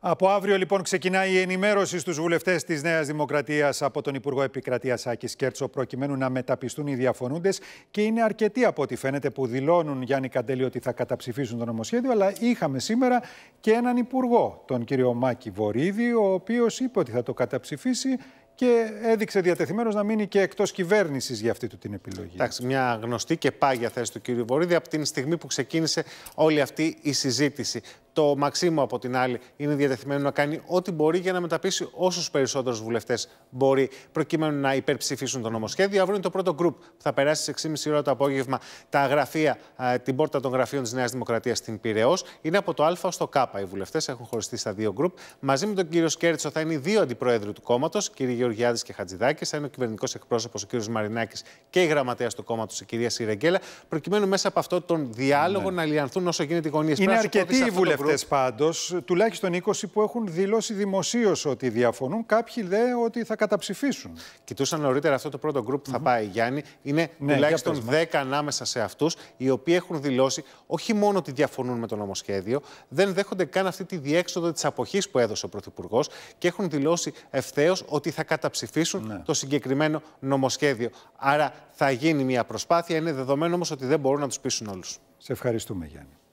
Από αύριο λοιπόν ξεκινάει η ενημέρωση στους βουλευτές της Νέας Δημοκρατίας από τον Υπουργό Επικρατείας Άκης Κέρτσο προκειμένου να μεταπιστούν οι διαφωνούντες και είναι αρκετοί από ό,τι φαίνεται που δηλώνουν Γιάννη Καντέλη ότι θα καταψηφίσουν το νομοσχέδιο αλλά είχαμε σήμερα και έναν Υπουργό, τον κύριο Μάκη Βορύδη ο οποίος είπε ότι θα το καταψηφίσει και έδειξε διατεθειμένος να μείνει και εκτός κυβέρνησης για αυτή του την επιλογή. Εντάξει, μια γνωστή και πάγια θέση του κ. Βορύδη από την στιγμή που ξεκίνησε όλη αυτή η συζήτηση. Το Μαξίμου, από την άλλη, είναι διατεθειμένο να κάνει ό,τι μπορεί για να μεταπίσει όσους περισσότερους βουλευτές μπορεί, προκειμένου να υπερψηφίσουν το νομοσχέδιο. Αύριο είναι το πρώτο γκρουπ που θα περάσει στις 6.30 ώρα το απόγευμα τα γραφεία, ε, την πόρτα των γραφείων της Νέας Δημοκρατίας στην Πυραιός. Είναι από το Α στο Κ. Οι βουλευτές έχουν χωριστεί στα δύο γκρουπ. Μαζί με τον κύριο Σκέρτσο θα είναι οι δύο αντιπρόεδροι του κόμματος, κύριοι Γεωργιάδης και Χατζηδάκης. Θα είναι ο κυβερνητικός εκπρόσωπος ο κύριος Μαρινάκης και η γραμματέας του κόμματος η κυρία Σιρεγγέλα, προκειμένου μέσα από αυτό τον διάλογο ναι. να λιανθούν όσο γίνεται οι γωνίες. Είναι αρκετοί οι βουλευτές βουλευτές πάντως, τουλάχιστον 20 που έχουν δηλώσει δημοσίως ότι διαφωνούν. Κάποιοι λέει ότι θα καταψηφίσουν. Κοιτούσα νωρίτερα αυτό το πρώτο γκρουπ που θα πάει, Γιάννη. Είναι ναι, τουλάχιστον 10 ανάμεσα σε αυτούς, οι οποίοι έχουν δηλώσει όχι μόνο ότι διαφωνούν με το νομοσχέδιο, δεν δέχονται καν αυτή τη διέξοδο της αποχής που έδωσε ο Πρωθυπουργός και έχουν δηλώσει ευθέως ότι θα καταψηφίσουν ναι. το συγκεκριμένο νομοσχέδιο. Άρα θα γίνει μια προσπάθεια. Είναι δεδομένο όμως ότι δεν μπορούν να τους πείσουν όλους. Σε ευχαριστούμε, Γιάννη.